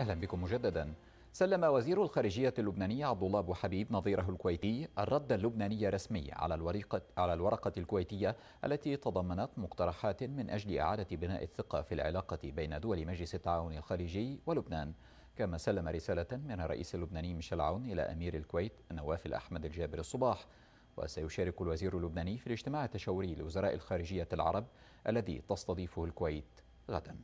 اهلا بكم مجددا سلم وزير الخارجية اللبناني عبد الله أبو حبيب نظيره الكويتي الرد اللبناني رسمي على الورقة على الورقة الكويتية التي تضمنت مقترحات من أجل إعادة بناء الثقة في العلاقة بين دول مجلس التعاون الخليجي ولبنان كما سلم رسالة من الرئيس اللبناني ميشيل عون إلى أمير الكويت نواف الأحمد الجابر الصباح وسيشارك الوزير اللبناني في الاجتماع التشاوري لوزراء الخارجية العرب الذي تستضيفه الكويت غداً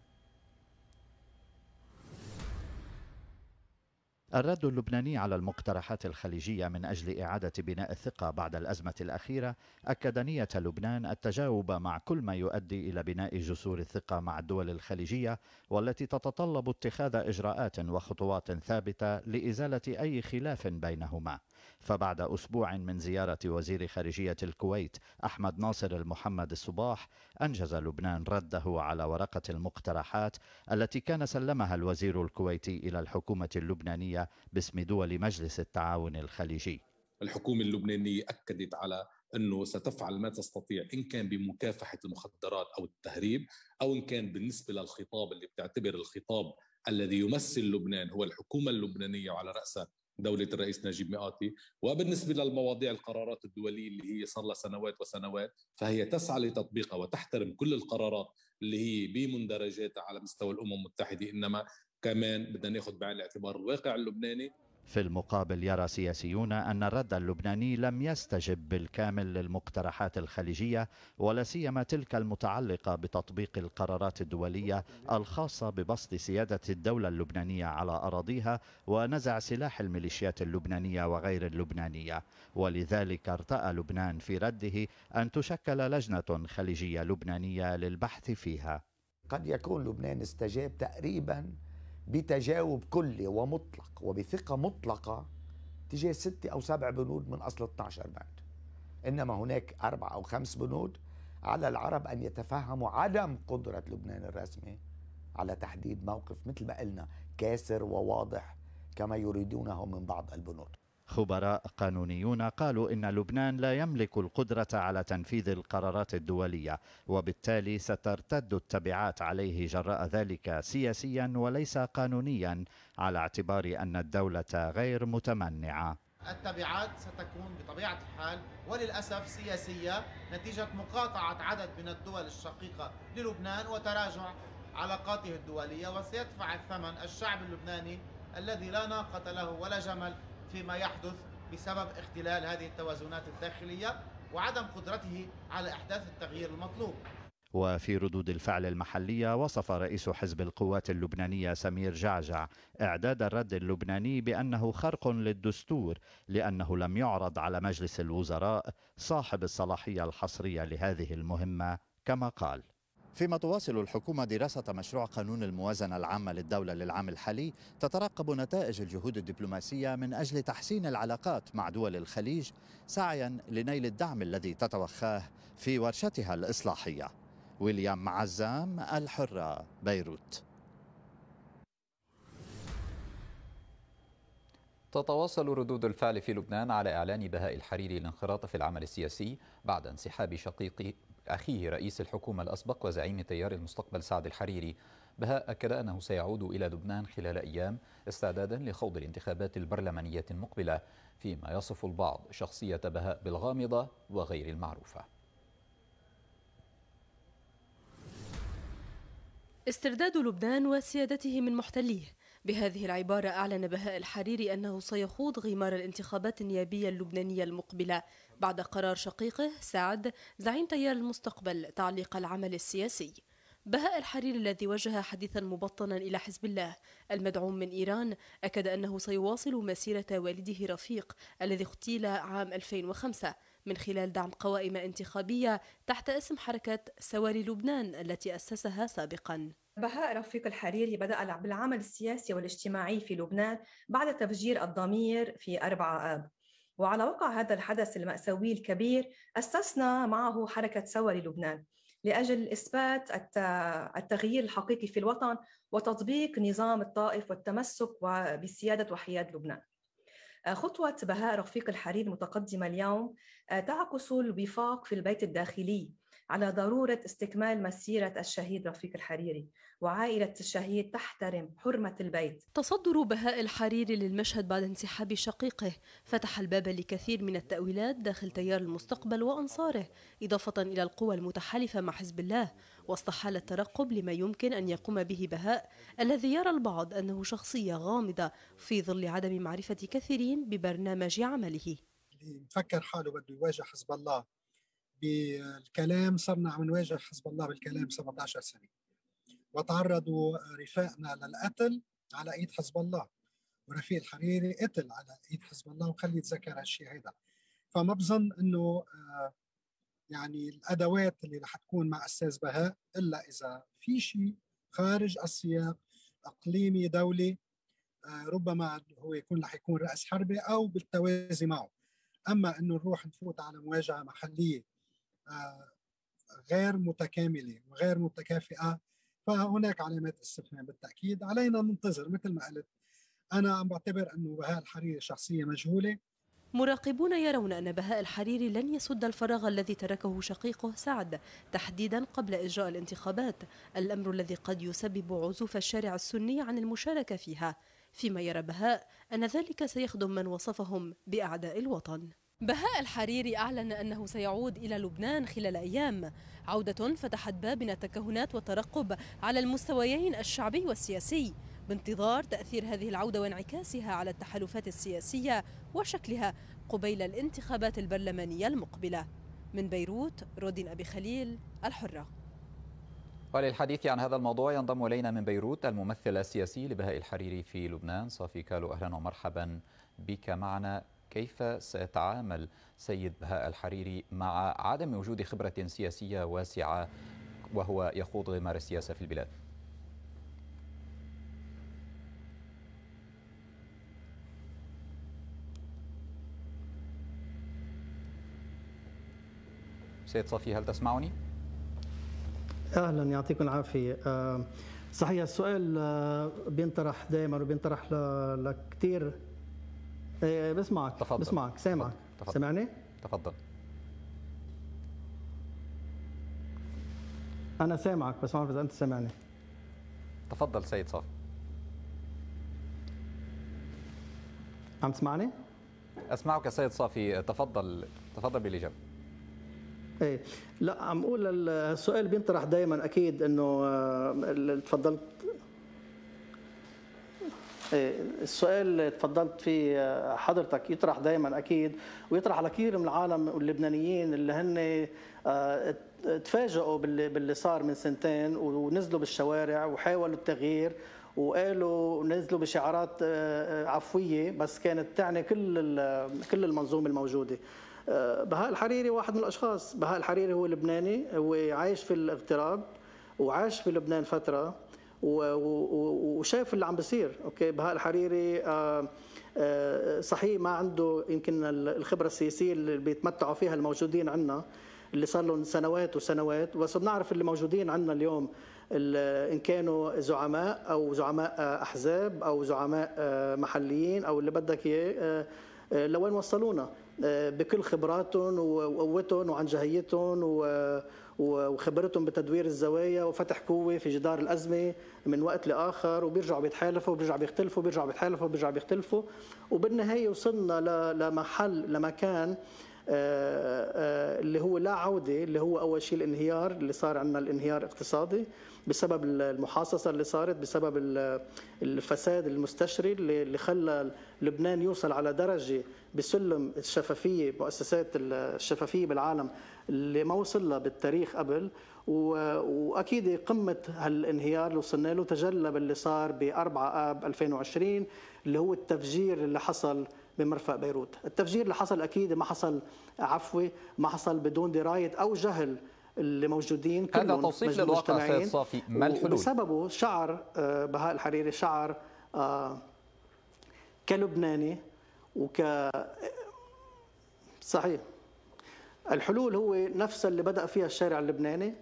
الرد اللبناني على المقترحات الخليجية من أجل إعادة بناء الثقة بعد الأزمة الأخيرة أكد نية لبنان التجاوب مع كل ما يؤدي إلى بناء جسور الثقة مع الدول الخليجية والتي تتطلب اتخاذ إجراءات وخطوات ثابتة لإزالة أي خلاف بينهما. فبعد أسبوع من زيارة وزير خارجية الكويت أحمد ناصر المحمد الصباح أنجز لبنان رده على ورقة المقترحات التي كان سلمها الوزير الكويتي إلى الحكومة اللبنانية باسم دول مجلس التعاون الخليجي الحكومة اللبنانية أكدت على انه ستفعل ما تستطيع ان كان بمكافحه المخدرات او التهريب او ان كان بالنسبه للخطاب اللي بتعتبر الخطاب الذي يمثل لبنان هو الحكومه اللبنانيه وعلى راسها دولة الرئيس نجيب مئاتي وبالنسبة للمواضيع القرارات الدولية اللي هي صار لها سنوات وسنوات فهي تسعى لتطبيقها وتحترم كل القرارات اللي هي بمندرجاتها على مستوى الأمم المتحدة إنما كمان بدنا ناخذ بعين الاعتبار الواقع اللبناني في المقابل يرى سياسيون أن الرد اللبناني لم يستجب بالكامل للمقترحات الخليجية ولا سيما تلك المتعلقة بتطبيق القرارات الدولية الخاصة ببسط سيادة الدولة اللبنانية على أراضيها ونزع سلاح الميليشيات اللبنانية وغير اللبنانية ولذلك ارتأى لبنان في رده أن تشكل لجنة خليجية لبنانية للبحث فيها قد يكون لبنان استجاب تقريباً بتجاوب كلي ومطلق وبثقة مطلقة تجاه ستة أو سبع بنود من أصل 12 بند إنما هناك أربع أو خمس بنود على العرب أن يتفهموا عدم قدرة لبنان الرسمي على تحديد موقف مثل ما قلنا كاسر وواضح كما يريدونه من بعض البنود خبراء قانونيون قالوا إن لبنان لا يملك القدرة على تنفيذ القرارات الدولية وبالتالي سترتد التبعات عليه جراء ذلك سياسيا وليس قانونيا على اعتبار أن الدولة غير متمنعة التبعات ستكون بطبيعة الحال وللأسف سياسية نتيجة مقاطعة عدد من الدول الشقيقة للبنان وتراجع علاقاته الدولية وسيدفع الثمن الشعب اللبناني الذي لا ناقة له ولا جمل فيما يحدث بسبب اختلال هذه التوازنات الداخلية وعدم قدرته على إحداث التغيير المطلوب وفي ردود الفعل المحلية وصف رئيس حزب القوات اللبنانية سمير جعجع إعداد الرد اللبناني بأنه خرق للدستور لأنه لم يعرض على مجلس الوزراء صاحب الصلاحية الحصرية لهذه المهمة كما قال فيما تواصل الحكومة دراسة مشروع قانون الموازنة العامة للدولة للعام الحالي تترقب نتائج الجهود الدبلوماسية من أجل تحسين العلاقات مع دول الخليج سعيا لنيل الدعم الذي تتوخاه في ورشتها الإصلاحية ويليام عزام الحرة بيروت تتواصل ردود الفعل في لبنان على إعلان بهاء الحريري الانخراط في العمل السياسي بعد انسحاب شقيقه أخيه رئيس الحكومة الأسبق وزعيم تيار المستقبل سعد الحريري بها أكد أنه سيعود إلى لبنان خلال أيام استعدادا لخوض الانتخابات البرلمانية المقبلة فيما يصف البعض شخصية بهاء بالغامضة وغير المعروفة استرداد لبنان وسيادته من محتليه بهذه العبارة أعلن بهاء الحريري أنه سيخوض غمار الانتخابات النيابية اللبنانية المقبلة بعد قرار شقيقه سعد زعيم تيار المستقبل تعليق العمل السياسي بهاء الحريري الذي وجه حديثا مبطنا إلى حزب الله المدعوم من إيران أكد أنه سيواصل مسيرة والده رفيق الذي اغتيل عام 2005 من خلال دعم قوائم انتخابية تحت اسم حركة سواري لبنان التي أسسها سابقاً بهاء رفيق الحريري بدأ بالعمل السياسي والاجتماعي في لبنان بعد تفجير الضمير في 4 آب وعلى وقع هذا الحدث المأساوي الكبير أسسنا معه حركة سوى للبنان لأجل إثبات التغيير الحقيقي في الوطن وتطبيق نظام الطائف والتمسك بسيادة وحياد لبنان آه، خطوة بهاء رفيق الحرير المتقدمة اليوم آه، تعكس الوفاق في البيت الداخلي على ضرورة استكمال مسيرة الشهيد رفيق الحريري وعائلة الشهيد تحترم حرمة البيت تصدر بهاء الحريري للمشهد بعد انسحاب شقيقه فتح الباب لكثير من التأويلات داخل تيار المستقبل وأنصاره إضافة إلى القوى المتحالفة مع حزب الله واستحال الترقب لما يمكن أن يقوم به بهاء الذي يرى البعض أنه شخصية غامضة في ظل عدم معرفة كثيرين ببرنامج عمله مفكر حاله بده يواجه حزب الله بالكلام صرنا عم نواجه حزب الله بالكلام 17 سنه وتعرضوا رفاقنا للقتل على ايد حزب الله ورفيق الحريري قتل على ايد حزب الله وخلي يتذكر هالشيء هيدا فما بظن انه آه، يعني الادوات اللي رح تكون مع استاذ بهاء الا اذا في شيء خارج السياق اقليمي دولي آه، ربما هو يكون رح يكون راس حربه او بالتوازي معه اما انه نروح نفوت على مواجهه محليه غير متكامله وغير متكافئه فهناك علامات استفهام بالتاكيد علينا ننتظر مثل ما قلت انا عم بعتبر انه بهاء الحريري شخصيه مجهوله مراقبون يرون أن بهاء الحريري لن يسد الفراغ الذي تركه شقيقه سعد تحديدا قبل إجراء الانتخابات الأمر الذي قد يسبب عزوف الشارع السني عن المشاركة فيها فيما يرى بهاء أن ذلك سيخدم من وصفهم بأعداء الوطن بهاء الحريري أعلن أنه سيعود إلى لبنان خلال أيام عودة فتحت باب التكهنات والترقب على المستويين الشعبي والسياسي بانتظار تأثير هذه العودة وانعكاسها على التحالفات السياسية وشكلها قبيل الانتخابات البرلمانية المقبلة من بيروت رودين أبي خليل الحرة وللحديث عن هذا الموضوع ينضم إلينا من بيروت الممثل السياسي لبهاء الحريري في لبنان صافي كالو أهلا ومرحبا بك معنا كيف سيتعامل سيد بهاء الحريري مع عدم وجود خبرة سياسية واسعة وهو يخوض غمار السياسة في البلاد سيد صفي هل تسمعني؟ اهلا يعطيكم العافيه آه، صحيح السؤال آه، بينطرح دائما وبينطرح لكثير إيه،, إيه بسمعك تفضل بسمعك سامعك تفضل. سامعني؟ تفضل أنا سامعك بس ما أعرف إذا أنت سامعني تفضل سيد صافي عم تسمعني؟ أسمعك سيد صافي تفضل تفضل بالإجابة ايه لا عم اقول السؤال بينطرح دائما اكيد انه آه، تفضلت إيه، السؤال اللي في فيه آه، حضرتك يطرح دائما اكيد ويطرح على كثير من العالم اللبنانيين اللي هن آه، تفاجئوا باللي صار من سنتين ونزلوا بالشوارع وحاولوا التغيير وقالوا نزلوا بشعارات آه، عفويه بس كانت تعني كل كل المنظومه الموجوده بهاء الحريري واحد من الاشخاص بهاء الحريري هو لبناني هو عايش في الاغتراب وعاش في لبنان فتره وشاف اللي عم بيصير اوكي بهاء الحريري آه، آه، صحيح ما عنده يمكن الخبره السياسيه اللي بيتمتعوا فيها الموجودين عندنا اللي صار لهم سنوات وسنوات بس بنعرف اللي موجودين عندنا اليوم ان كانوا زعماء او زعماء احزاب او زعماء آه، محليين او اللي بدك اياه آه، لوين وصلونا آه، بكل خبراتهم وقوتهم وعن جهيتهم وخبرتهم بتدوير الزوايا وفتح قوة في جدار الأزمة من وقت لآخر وبيرجعوا بيتحالفوا وبيرجعوا بيختلفوا وبيرجعوا بيتحالفوا وبيرجعوا بيختلفوا وبالنهاية وصلنا لمحل لمكان آه، آه، اللي هو لا عوده اللي هو اول شيء الانهيار اللي صار عندنا الانهيار الاقتصادي بسبب المحاصصه اللي صارت بسبب الفساد المستشري اللي خلى لبنان يوصل على درجه بسلم الشفافيه مؤسسات الشفافيه بالعالم اللي ما وصل لها بالتاريخ قبل واكيد قمه هالانهيار اللي وصلنا له تجلى باللي صار ب 4 اب 2020 اللي هو التفجير اللي حصل بمرفق بيروت التفجير اللي حصل أكيد ما حصل عفوي ما حصل بدون دراية أو جهل اللي موجودين هذا توصيف للواقع سيد صافي ما الحلول؟ بسببه شعر آه، بهاء الحريري شعر آه، كلبناني وك صحيح الحلول هو نفس اللي بدأ فيها الشارع اللبناني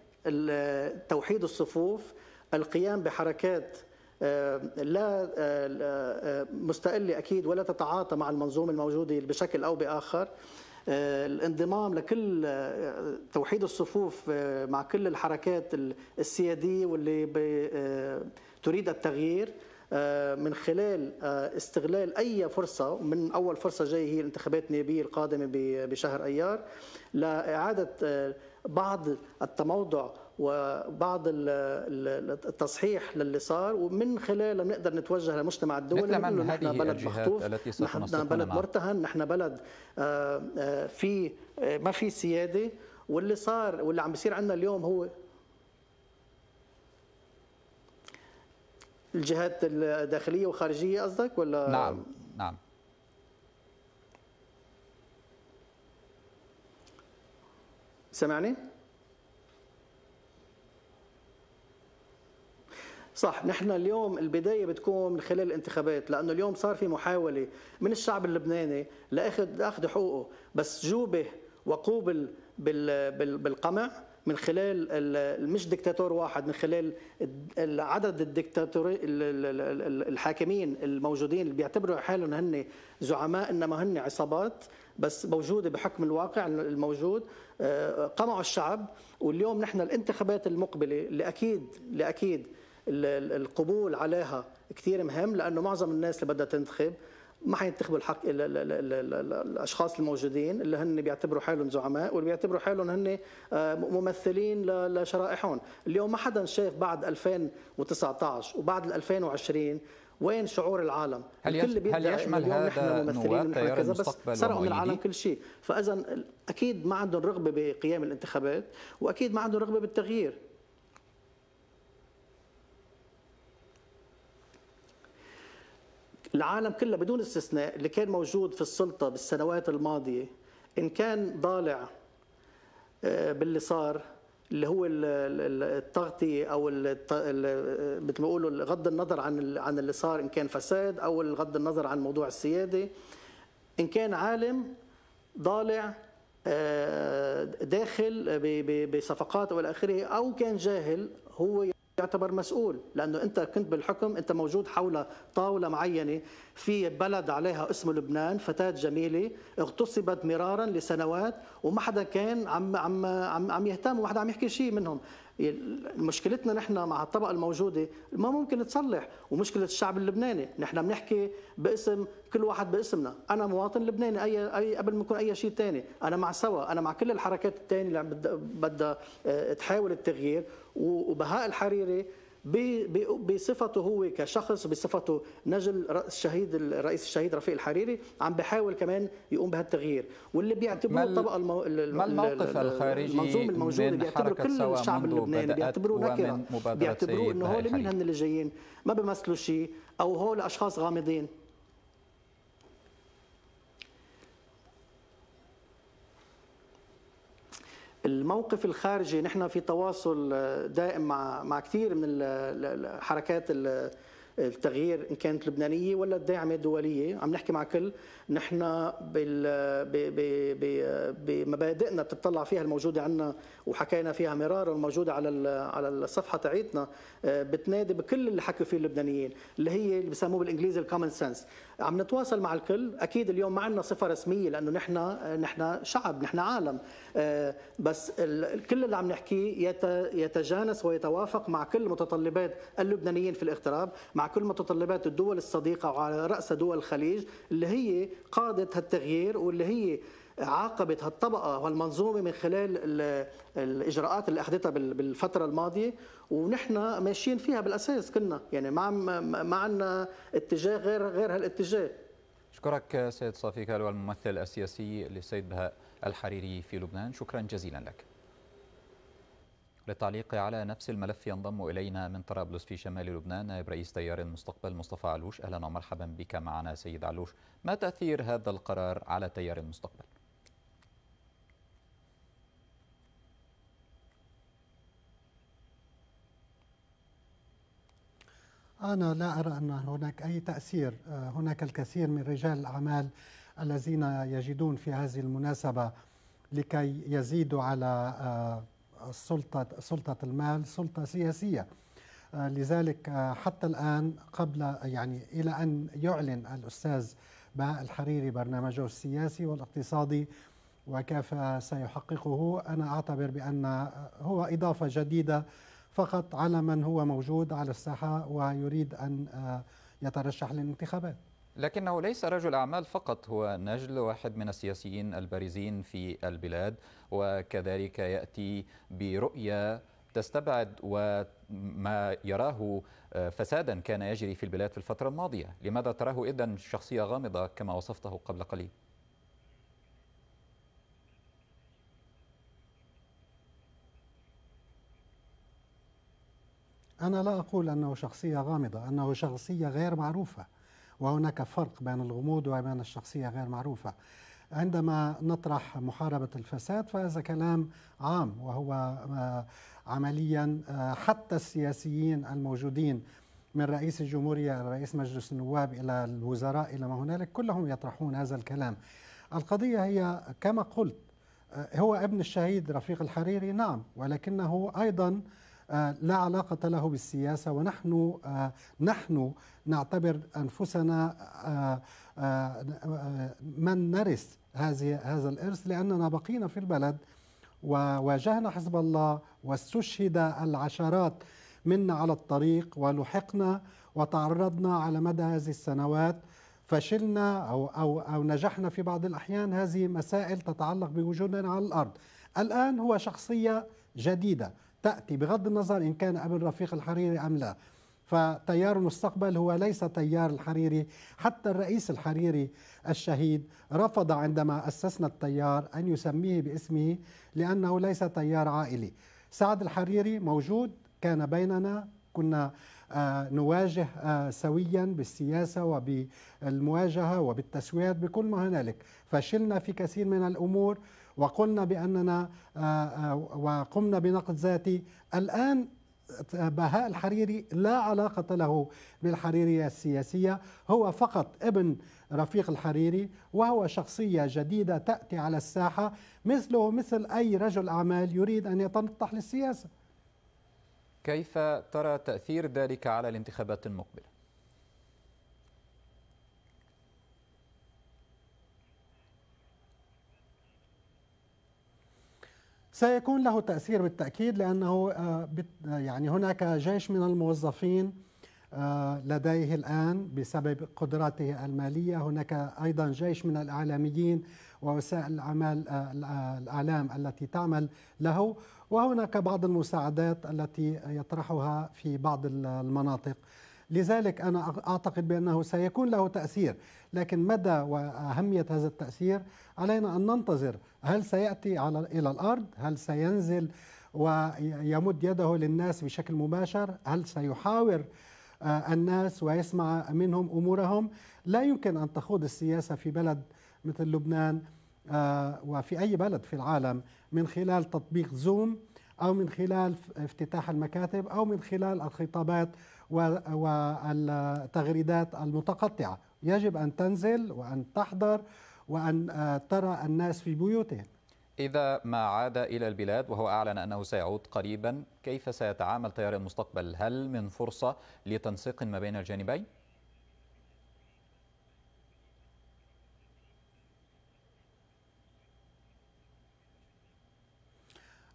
توحيد الصفوف القيام بحركات آه، لا آه، آه، مستقله اكيد ولا تتعاطى مع المنظومه الموجوده بشكل او باخر الانضمام لكل توحيد الصفوف مع كل الحركات السياديه واللي تريد التغيير من خلال استغلال اي فرصه من اول فرصه جايه هي الانتخابات النيابيه القادمه بشهر ايار لاعاده بعض التموضع وبعض التصحيح للي صار ومن خلاله بنقدر نتوجه للمجتمع الدولي نحن بلد مخطوف نحن بلد مرتهن نحن بلد آه، آه، في آه، ما في سياده واللي صار واللي عم بيصير عندنا اليوم هو الجهات الداخليه والخارجيه قصدك ولا نعم نعم سمعني؟ صح نحن اليوم البدايه بتكون من خلال الانتخابات لانه اليوم صار في محاوله من الشعب اللبناني لاخذ اخذ حقوقه بس جوبه وقوبل بالقمع من خلال مش دكتاتور واحد من خلال عدد الدكتاتور الحاكمين الموجودين اللي بيعتبروا حالهم هن زعماء انما هن عصابات بس موجوده بحكم الواقع الموجود آه، قمعوا الشعب واليوم نحن الانتخابات المقبله اللي اكيد اللي اكيد القبول عليها كثير مهم لانه معظم الناس اللي بدها تنتخب ما حينتخبوا الحق ال الاشخاص الموجودين اللي هن بيعتبروا حالهم زعماء واللي بيعتبروا حالهم هن آه، ممثلين لشرائحهم، اليوم ما حدا شايف بعد 2019 وبعد 2020 وين شعور العالم هل, الكل هل يشمل هذا نحن ممثلين نحن كذا بس سرقوا من العالم كل شيء فاذا اكيد ما عندهم رغبه بقيام الانتخابات واكيد ما عندهم رغبه بالتغيير العالم كله بدون استثناء اللي كان موجود في السلطه بالسنوات الماضيه ان كان ضالع آه، باللي صار اللي هو التغطيه او مثل ما بيقولوا غض النظر عن عن اللي صار ان كان فساد او غض النظر عن موضوع السياده ان كان عالم ضالع آه، داخل آه، بصفقات والى اخره او كان جاهل هو يعتبر مسؤول لانه انت كنت بالحكم انت موجود حول طاوله معينه في بلد عليها اسم لبنان فتاة جميلة اغتصبت مرارا لسنوات وما حدا كان عم عم عم, عم يهتم وما حدا عم يحكي شيء منهم مشكلتنا نحن مع الطبقة الموجودة ما ممكن تصلح ومشكلة الشعب اللبناني نحن بنحكي باسم كل واحد باسمنا أنا مواطن لبناني أي, أي قبل ما يكون أي شيء تاني أنا مع سوا أنا مع كل الحركات التانية اللي بدها آه، تحاول التغيير وبهاء الحريري بصفته هو كشخص بصفته نجل الشهيد الرئيس الشهيد رفيق الحريري عم بحاول كمان يقوم بهالتغيير واللي بيعتبروه الطبقه المو... ما الموقف الخارجي المنظوم الموجود بيعتبروا كل الشعب اللبناني بيعتبروه نكره بيعتبروه انه هول مين هن اللي جايين ما بيمثلوا شيء او هول اشخاص غامضين الموقف الخارجي نحن في تواصل آه، دائم مع مع كثير من الحركات التغيير ان كانت لبنانيه ولا الداعمه الدوليه عم نحكي مع كل نحن بمبادئنا بتطلع فيها الموجوده عندنا وحكينا فيها مرارا الموجوده على على الصفحه تاعتنا آه، بتنادي بكل اللي حكوا فيه اللبنانيين اللي هي اللي بسموه بالانجليزي الكومن سنس عم نتواصل مع الكل اكيد اليوم ما عندنا صفه رسميه لانه نحن نحن شعب نحن عالم آه، بس كل اللي عم نحكيه يتجانس ويتوافق مع كل متطلبات اللبنانيين في الاغتراب مع كل متطلبات الدول الصديقه وعلى راس دول الخليج اللي هي قاده هالتغيير واللي هي عاقبت هالطبقه والمنظومه من خلال الاجراءات اللي اخذتها بالفتره الماضيه ونحن ماشيين فيها بالاساس كنا يعني ما ما عنا اتجاه غير غير هالاتجاه شكرك سيد صافي كالو الممثل السياسي للسيد بهاء الحريري في لبنان شكرا جزيلا لك للتعليق على نفس الملف ينضم الينا من طرابلس في شمال لبنان نائب رئيس تيار المستقبل مصطفى علوش اهلا ومرحبا بك معنا سيد علوش ما تاثير هذا القرار على تيار المستقبل أنا لا أرى أن هناك أي تأثير آه، هناك الكثير من رجال الأعمال الذين يجدون في هذه المناسبة لكي يزيدوا على آه، السلطة سلطة المال سلطة سياسية آه، لذلك حتى الآن قبل يعني إلى أن يعلن الأستاذ باء الحريري برنامجه السياسي والاقتصادي وكيف سيحققه أنا أعتبر بأن هو إضافة جديدة فقط على من هو موجود على الساحة ويريد أن آه، يترشح للانتخابات لكنه ليس رجل أعمال فقط هو نجل واحد من السياسيين البارزين في البلاد وكذلك يأتي برؤية تستبعد وما يراه آه، فسادا كان يجري في البلاد في الفترة الماضية لماذا تراه إذن شخصية غامضة كما وصفته قبل قليل؟ أنا لا أقول أنه شخصية غامضة أنه شخصية غير معروفة وهناك فرق بين الغموض وبين الشخصية غير معروفة عندما نطرح محاربة الفساد فهذا كلام عام وهو آه، عمليا آه، حتى السياسيين الموجودين من رئيس الجمهورية إلى رئيس مجلس النواب إلى الوزراء إلى ما هنالك كلهم يطرحون هذا الكلام القضية هي كما قلت آه، هو ابن الشهيد رفيق الحريري نعم ولكنه أيضا آه، لا علاقة له بالسياسة ونحن آه، نحن نعتبر أنفسنا آه، من نرث هذه هذا الإرث لأننا بقينا في البلد وواجهنا حزب الله واستشهد العشرات منا على الطريق ولحقنا وتعرضنا على مدى هذه السنوات فشلنا أو, أو, أو نجحنا في بعض الأحيان هذه مسائل تتعلق بوجودنا على الأرض الآن هو شخصية جديدة تأتي بغض النظر إن كان أبن رفيق الحريري أم لا فتيار المستقبل هو ليس تيار الحريري حتى الرئيس الحريري الشهيد رفض عندما أسسنا التيار أن يسميه باسمه لأنه ليس تيار عائلي سعد الحريري موجود كان بيننا كنا آه، نواجه آه، سويا بالسياسة وبالمواجهة وبالتسويات بكل ما هنالك فشلنا في كثير من الأمور وقلنا بأننا آه، آه، وقمنا بنقد ذاتي الآن بهاء الحريري لا علاقة له بالحريرية السياسية هو فقط ابن رفيق الحريري وهو شخصية جديدة تأتي على الساحة مثله مثل أي رجل أعمال يريد أن يتنطح للسياسة كيف ترى تأثير ذلك على الانتخابات المقبلة؟ سيكون له تأثير بالتأكيد لأنه آه، يعني هناك جيش من الموظفين آه، لديه الآن بسبب قدراته المالية هناك أيضا جيش من الإعلاميين ووسائل الأعمال آه، الإعلام التي تعمل له وهناك بعض المساعدات التي يطرحها في بعض المناطق لذلك أنا أعتقد بأنه سيكون له تأثير لكن مدى وأهمية هذا التأثير علينا أن ننتظر هل سيأتي على إلى الأرض هل سينزل ويمد يده للناس بشكل مباشر هل سيحاور آه، الناس ويسمع منهم امورهم لا يمكن ان تخوض السياسه في بلد مثل لبنان آه، وفي اي بلد في العالم من خلال تطبيق زوم او من خلال افتتاح المكاتب او من خلال الخطابات والتغريدات المتقطعة يجب أن تنزل وأن تحضر وأن آه، ترى الناس في بيوتهم إذا ما عاد إلى البلاد وهو أعلن أنه سيعود قريبا كيف سيتعامل تيار المستقبل هل من فرصة لتنسيق ما بين الجانبين؟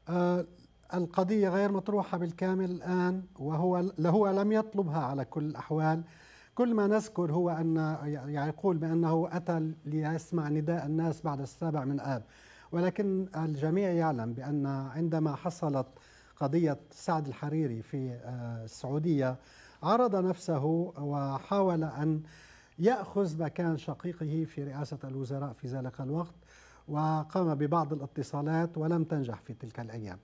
آه القضية غير مطروحة بالكامل الآن وهو لهو لم يطلبها على كل الأحوال كل ما نذكر هو أن يعني يقول بأنه أتى ليسمع نداء الناس بعد السابع من آب ولكن الجميع يعلم بأن عندما حصلت قضية سعد الحريري في آه، السعودية عرض نفسه وحاول أن يأخذ مكان شقيقه في رئاسة الوزراء في ذلك الوقت وقام ببعض الاتصالات ولم تنجح في تلك الأيام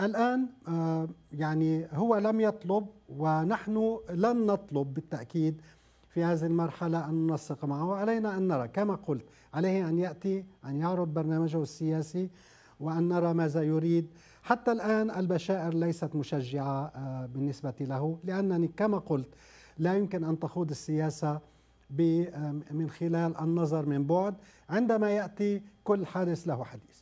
الآن آه، يعني هو لم يطلب ونحن لن نطلب بالتأكيد في هذه المرحلة أن ننسق معه علينا أن نرى كما قلت عليه أن يأتي أن يعرض برنامجه السياسي وأن نرى ماذا يريد حتى الآن البشائر ليست مشجعة آه، بالنسبة له لأنني كما قلت لا يمكن أن تخوض السياسة من خلال النظر من بعد عندما يأتي كل حادث له حديث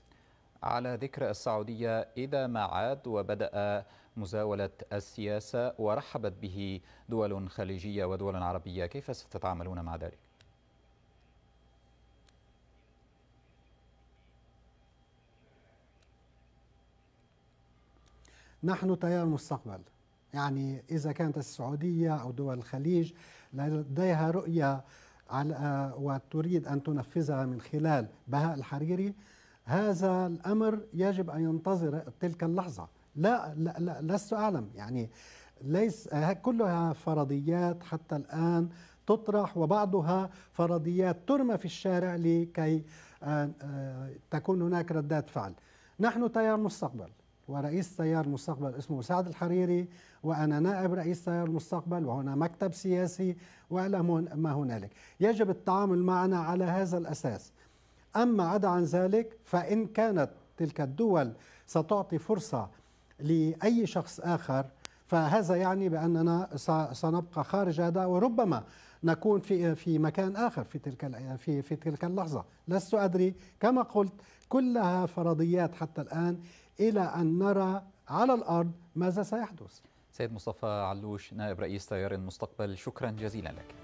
على ذكر السعودية إذا ما عاد وبدأ مزاولة السياسة ورحبت به دول خليجية ودول عربية كيف ستتعاملون مع ذلك؟ نحن تيار المستقبل يعني إذا كانت السعودية أو دول الخليج لديها رؤية على وتريد أن تنفذها من خلال بهاء الحريري هذا الامر يجب ان ينتظر تلك اللحظه لا, لا, لا لست اعلم يعني ليس كلها فرضيات حتى الان تطرح وبعضها فرضيات ترمى في الشارع لكي آه، آه، تكون هناك ردات فعل نحن تيار مستقبل ورئيس تيار مستقبل اسمه سعد الحريري وأنا نائب رئيس تيار مستقبل وهنا مكتب سياسي وإلى ما هنالك يجب التعامل معنا على هذا الأساس أما عدا عن ذلك فإن كانت تلك الدول ستعطي فرصة لأي شخص آخر فهذا يعني بأننا سنبقى خارج هذا وربما نكون في في مكان آخر في تلك في في تلك اللحظة لست أدري كما قلت كلها فرضيات حتى الآن إلى أن نرى على الأرض ماذا سيحدث سيد مصطفى علوش نائب رئيس تيار المستقبل شكرا جزيلا لك